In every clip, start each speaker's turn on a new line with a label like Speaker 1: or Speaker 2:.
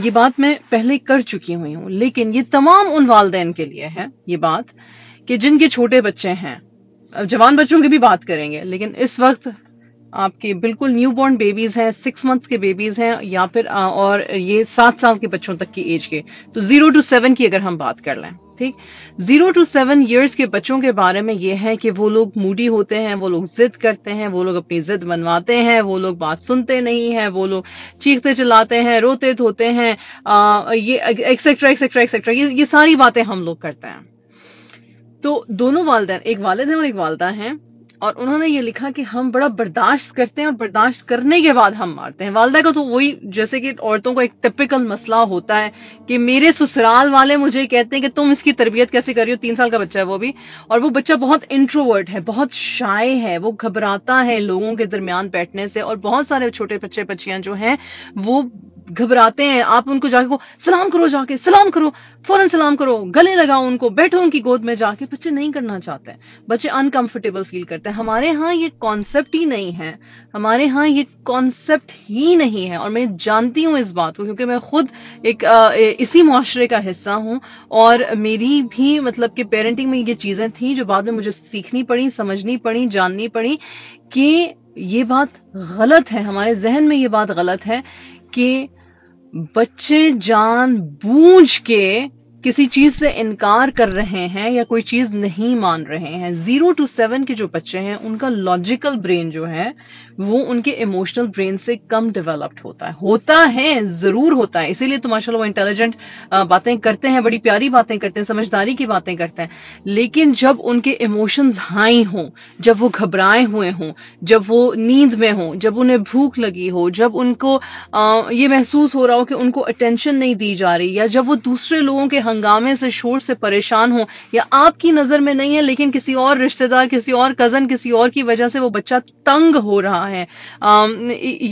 Speaker 1: ये बात मैं पहले कर चुकी हुई हूँ लेकिन ये तमाम उन वालदेन के लिए है ये बात कि जिनके छोटे बच्चे हैं जवान बच्चों की भी बात करेंगे लेकिन इस वक्त आपके बिल्कुल न्यू बॉर्न बेबीज हैं सिक्स मंथ के बेबीज हैं या फिर और ये सात साल के बच्चों तक की एज के तो जीरो टू सेवन की अगर हम बात कर लें ठीक जीरो टू सेवन ईयर्स के बच्चों के बारे में यह है कि वो लोग मूडी होते हैं वो लोग जिद करते हैं वो लोग अपनी जिद मनवाते हैं वो लोग बात सुनते नहीं है वो लोग चीखते चलाते हैं रोते धोते हैं आ, ये एक्सेट्रा एक्सेट्रा एक्सेट्रा ये ये सारी बातें हम लोग करते हैं तो दोनों वालदे एक वालद हैं और एक वालदा हैं और उन्होंने ये लिखा कि हम बड़ा बर्दाश्त करते हैं और बर्दाश्त करने के बाद हम मारते हैं वालदा का तो वही जैसे कि औरतों का एक टिपिकल मसला होता है कि मेरे ससुराल वाले मुझे कहते हैं कि तुम इसकी तरबियत कैसे हो तीन साल का बच्चा है वो भी और वो बच्चा बहुत इंट्रोवर्ट है बहुत शाय है वो घबराता है लोगों के दरमियान बैठने से और बहुत सारे छोटे बच्चे बच्चियां जो हैं वो घबराते हैं आप उनको जाके को सलाम करो जाके सलाम करो फौरन सलाम करो गले लगाओ उनको बैठो उनकी गोद में जाके बच्चे नहीं करना चाहते हैं बच्चे अनकंफर्टेबल फील करते हैं हमारे यहाँ ये कॉन्सेप्ट ही नहीं है हमारे यहाँ ये कॉन्सेप्ट ही नहीं है और मैं जानती हूँ इस बात को क्योंकि मैं खुद एक आ, इसी माशरे का हिस्सा हूँ और मेरी भी मतलब कि पेरेंटिंग में ये चीजें थी जो बाद में मुझे सीखनी पड़ी समझनी पड़ी जाननी पड़ी कि ये बात गलत है हमारे जहन में ये बात गलत है कि बच्चे जान बूझ के किसी चीज से इनकार कर रहे हैं या कोई चीज नहीं मान रहे हैं जीरो टू सेवन के जो बच्चे हैं उनका लॉजिकल ब्रेन जो है वो उनके इमोशनल ब्रेन से कम डेवलप्ड होता है होता है जरूर होता है इसीलिए तो माशाल्लाह वो इंटेलिजेंट बातें करते हैं बड़ी प्यारी बातें करते हैं समझदारी की बातें करते हैं लेकिन जब उनके इमोशंस हाई हों जब वो घबराए हुए हों जब वो नींद में हों जब उन्हें भूख लगी हो जब उनको आ, ये महसूस हो रहा हो कि उनको अटेंशन नहीं दी जा रही या जब वो दूसरे लोगों के हंगामे से शोर से परेशान हो या आपकी नजर में नहीं है लेकिन किसी और रिश्तेदार किसी और कजन किसी और की वजह से वो बच्चा तंग हो रहा है आ,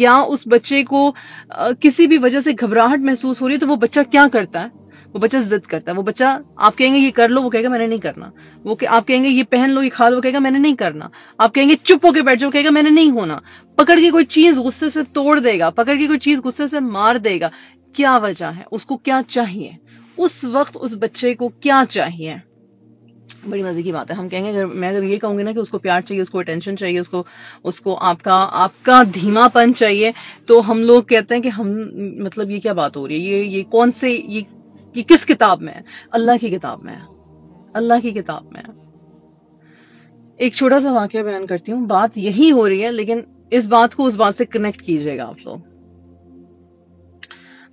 Speaker 1: या उस बच्चे को आ, किसी भी वजह से घबराहट महसूस हो रही है तो वो बच्चा क्या करता है वो बच्चा जिद करता है वो बच्चा आप कहेंगे ये कर लो वो कहेगा मैंने नहीं करना वो के, आप कहेंगे ये पहन लो ये खा लो वो कहेगा मैंने नहीं करना आप कहेंगे चुप होके बैठ जाओ कहेगा मैंने नहीं होना पकड़ के कोई चीज गुस्से से तोड़ देगा पकड़ के कोई चीज गुस्से से मार देगा क्या वजह है उसको क्या चाहिए उस वक्त उस बच्चे को क्या चाहिए बड़ी मजे की बात है हम कहेंगे अगर मैं अगर ये कहूंगी ना कि उसको प्यार चाहिए उसको अटेंशन चाहिए उसको उसको आपका आपका धीमापन चाहिए तो हम लोग कहते हैं कि हम मतलब ये क्या बात हो रही है ये ये कौन से ये, ये किस किताब में है अल्लाह की किताब में है अल्लाह की किताब में है एक छोटा सा वाक्य बयान करती हूँ बात यही हो रही है लेकिन इस बात को उस बात से कनेक्ट कीजिएगा आप लोग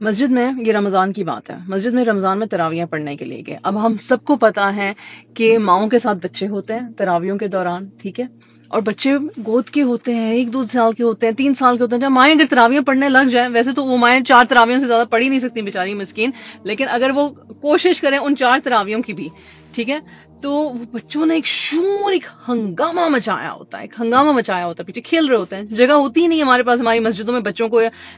Speaker 1: मस्जिद में ये रमज़ान की बात है मस्जिद में रमज़ान में तरावियाँ पढ़ने के लिए गए अब हम सबको पता है कि माओ के साथ बच्चे होते हैं तरावियों के दौरान ठीक है और बच्चे गोद के होते हैं एक दो साल के होते हैं तीन साल के होते हैं जब माएँ अगर तरावियाँ पढ़ने लग जाए वैसे तो वो माएँ चार तरावियों से ज्यादा पढ़ ही नहीं सकती बेचारी मस्किन लेकिन अगर वो कोशिश करें उन चार तरावियों की भी ठीक है तो वो बच्चों ने एक शोर एक हंगामा मचाया होता है एक हंगामा मचाया होता है पीछे खेल रहे होते हैं जगह होती ही नहीं हमारे पास हमारी मस्जिदों में बच्चों को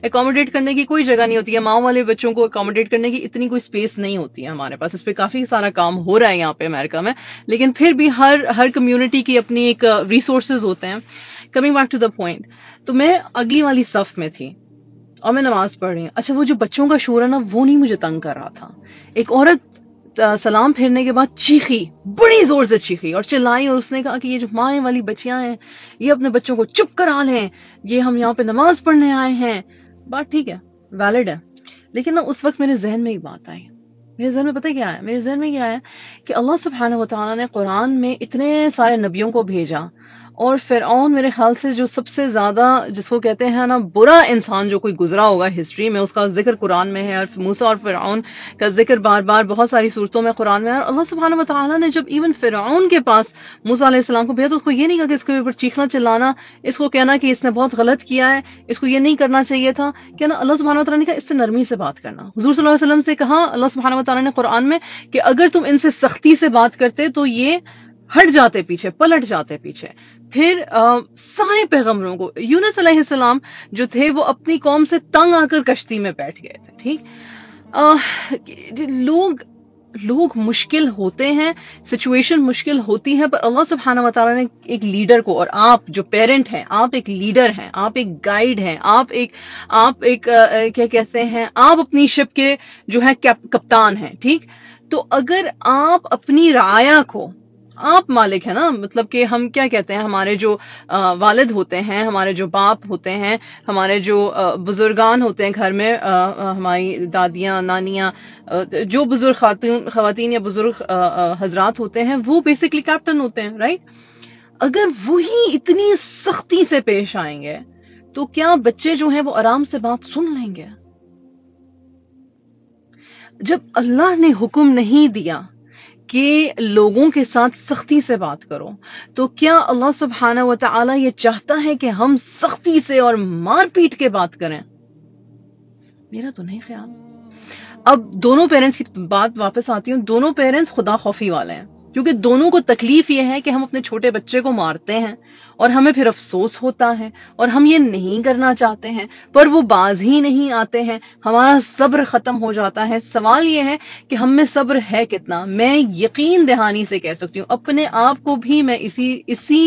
Speaker 1: अकोमोडेट करने की कोई जगह नहीं होती है माओ वाले बच्चों को अकोमोडेट करने की इतनी कोई स्पेस नहीं होती है हमारे पास इस पर काफी सारा काम हो रहा है यहाँ पे अमेरिका में लेकिन फिर भी हर हर कम्युनिटी की अपनी एक रिसोर्सेज होते हैं coming back to the point तो मैं अगली वाली सफ में थी और मैं नमाज पढ़ रही हूँ अच्छा वो जो बच्चों का शोर है ना वो नहीं मुझे तंग कर रहा था एक औरत सलाम फेरने के बाद चीखी बड़ी जोर से चीखी और चिल्लाई और उसने कहा कि ये जो माए वाली बच्चियां हैं ये अपने बच्चों को चुप करा लें ये हम यहाँ पे नमाज पढ़ने आए हैं बात ठीक है वैलिड है लेकिन ना उस वक्त मेरे जहन में एक बात आई मेरे जहन में पता क्या है मेरे जहन में क्या है कि अल्लाह सुबहाना वाली ने कुरान में इतने सारे नबियों को भेजा और फिरौन मेरे ख्याल से जो सबसे ज्यादा जिसको कहते हैं ना बुरा इंसान जो कोई गुजरा होगा हिस्ट्री में उसका जिक्र कुरान में है और मूसा और फिरौन का जिक्र बार बार बहुत सारी सूरतों में कुरान में है और अल्लाह सुबहान वाली ने जब इवन फिरौन के पास मूसा इस्लाम को भेजा तो उसको ये नहीं कहा कि इसके ऊपर चीखना चिल्लाना इसको कहना कि इसने बहुत गलत किया है इसको ये नहीं करना चाहिए था कहना अल्लाह सुबहान तला ने कहा इससे नरमी से बात करना हजूर सल्लम से कहा अल्लाह सुबहान तला ने कुरान में कि अगर तुम इनसे सख्ती से बात करते तो ये हट जाते पीछे पलट जाते पीछे फिर आ, सारे पैगम्बरों को यूनस सलाम जो थे वो अपनी कौम से तंग आकर कश्ती में बैठ गए थे ठीक लोग लोग मुश्किल होते हैं सिचुएशन मुश्किल होती है पर अल्लाह सुबहाना वाली ने एक लीडर को और आप जो पेरेंट हैं आप एक लीडर हैं आप एक गाइड हैं आप एक आप एक आ, क्या कहते हैं आप अपनी शिप के जो है कप्तान हैं ठीक तो अगर आप अपनी राया को आप मालिक है ना मतलब कि हम क्या कहते हैं हमारे जो वालिद होते हैं हमारे जो बाप होते हैं हमारे जो बुजुर्गान होते हैं घर में हमारी दादियां नानियां जो बुजुर्ग खातून खातन या बुजुर्ग हजरात होते हैं वो बेसिकली कैप्टन होते हैं राइट अगर वही इतनी सख्ती से पेश आएंगे तो क्या बच्चे जो हैं वो आराम से बात सुन लेंगे जब अल्लाह ने हुक्म नहीं दिया कि लोगों के साथ सख्ती से बात करो तो क्या अल्लाह सुबहाना व ताला ये चाहता है कि हम सख्ती से और मारपीट के बात करें मेरा तो नहीं ख्याल अब दोनों पेरेंट्स की बात वापस आती हूँ दोनों पेरेंट्स खुदा खौफी वाले हैं क्योंकि दोनों को तकलीफ ये है कि हम अपने छोटे बच्चे को मारते हैं और हमें फिर अफसोस होता है और हम ये नहीं करना चाहते हैं पर वो बाज ही नहीं आते हैं हमारा सब्र खत्म हो जाता है सवाल ये है कि हम में सब्र है कितना मैं यकीन दहानी से कह सकती हूँ अपने आप को भी मैं इसी इसी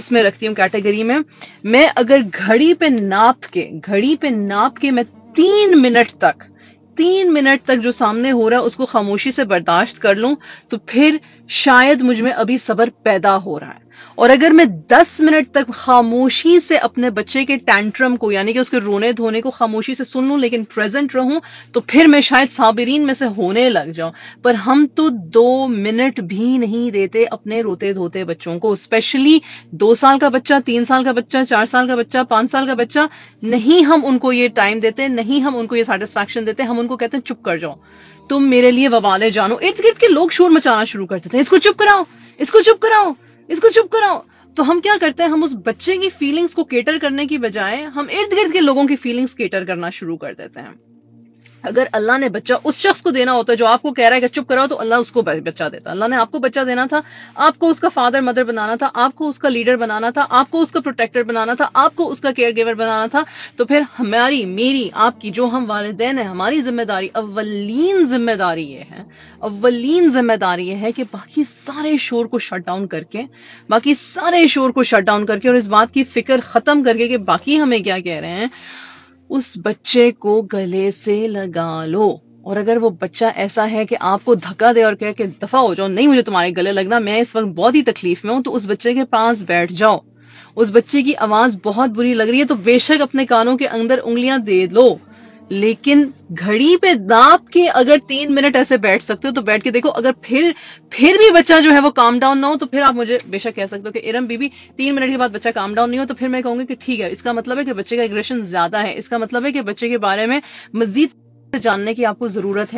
Speaker 1: उसमें रखती हूँ कैटेगरी में मैं अगर घड़ी पे नाप के घड़ी पे नाप के मैं तीन मिनट तक तीन मिनट तक जो सामने हो रहा है उसको खामोशी से बर्दाश्त कर लूं तो फिर शायद मुझ में अभी सबर पैदा हो रहा है और अगर मैं 10 मिनट तक खामोशी से अपने बच्चे के टैंट्रम को यानी कि उसके रोने धोने को खामोशी से सुन लूं लेकिन प्रेजेंट रहूं तो फिर मैं शायद साबिरीन में से होने लग जाऊं पर हम तो दो मिनट भी नहीं देते अपने रोते धोते बच्चों को स्पेशली दो साल का बच्चा तीन साल का बच्चा चार साल का बच्चा पांच साल का बच्चा नहीं हम उनको ये टाइम देते नहीं हम उनको ये सेटिस्फैक्शन देते हम उनको कहते हैं चुप कर जाओ तुम मेरे लिए ववाले जानो इर्द गिर्द के लोग शोर मचाना शुरू करते थे इसको चुप कराओ इसको चुप कराओ इसको चुप कराओ तो हम क्या करते हैं हम उस बच्चे की फीलिंग्स को केटर करने की बजाय हम इर्द गिर्द के लोगों की फीलिंग्स केटर करना शुरू कर देते हैं अगर अल्लाह ने बच्चा उस शख्स को देना होता है जो आपको कह रहा है कि चुप कराओ तो अल्लाह उसको बच्चा देता अल्लाह ने आपको बच्चा देना था आपको उसका फादर मदर बनाना था आपको उसका लीडर बनाना था आपको उसका प्रोटेक्टर बनाना था आपको उसका केयर गिवर बनाना था तो फिर हमारी मेरी आपकी जो हम वालदेन है हमारी जिम्मेदारी अवलिन जिम्मेदारी ये है अवलिन जिम्मेदारी ये है कि बाकी सारे शोर को शट डाउन करके बाकी सारे शोर को शट डाउन करके और इस बात की फिक्र खत्म करके कि बाकी हमें क्या कह रहे हैं उस बच्चे को गले से लगा लो और अगर वो बच्चा ऐसा है कि आपको धक्का दे और कह के दफा हो जाओ नहीं मुझे तुम्हारे गले लगना मैं इस वक्त बहुत ही तकलीफ में हूं तो उस बच्चे के पास बैठ जाओ उस बच्चे की आवाज बहुत बुरी लग रही है तो बेशक अपने कानों के अंदर उंगलियां दे लो लेकिन घड़ी पे दाप के अगर तीन मिनट ऐसे बैठ सकते हो तो बैठ के देखो अगर फिर फिर भी बच्चा जो है वो काम डाउन ना हो तो फिर आप मुझे बेशक कह सकते हो कि इरम बीबी तीन मिनट के बाद बच्चा काम डाउन नहीं हो तो फिर मैं कहूंगी कि ठीक है इसका मतलब है कि बच्चे का एग्रेशन ज्यादा है इसका मतलब है कि बच्चे के बारे में मजीद जानने की आपको जरूरत है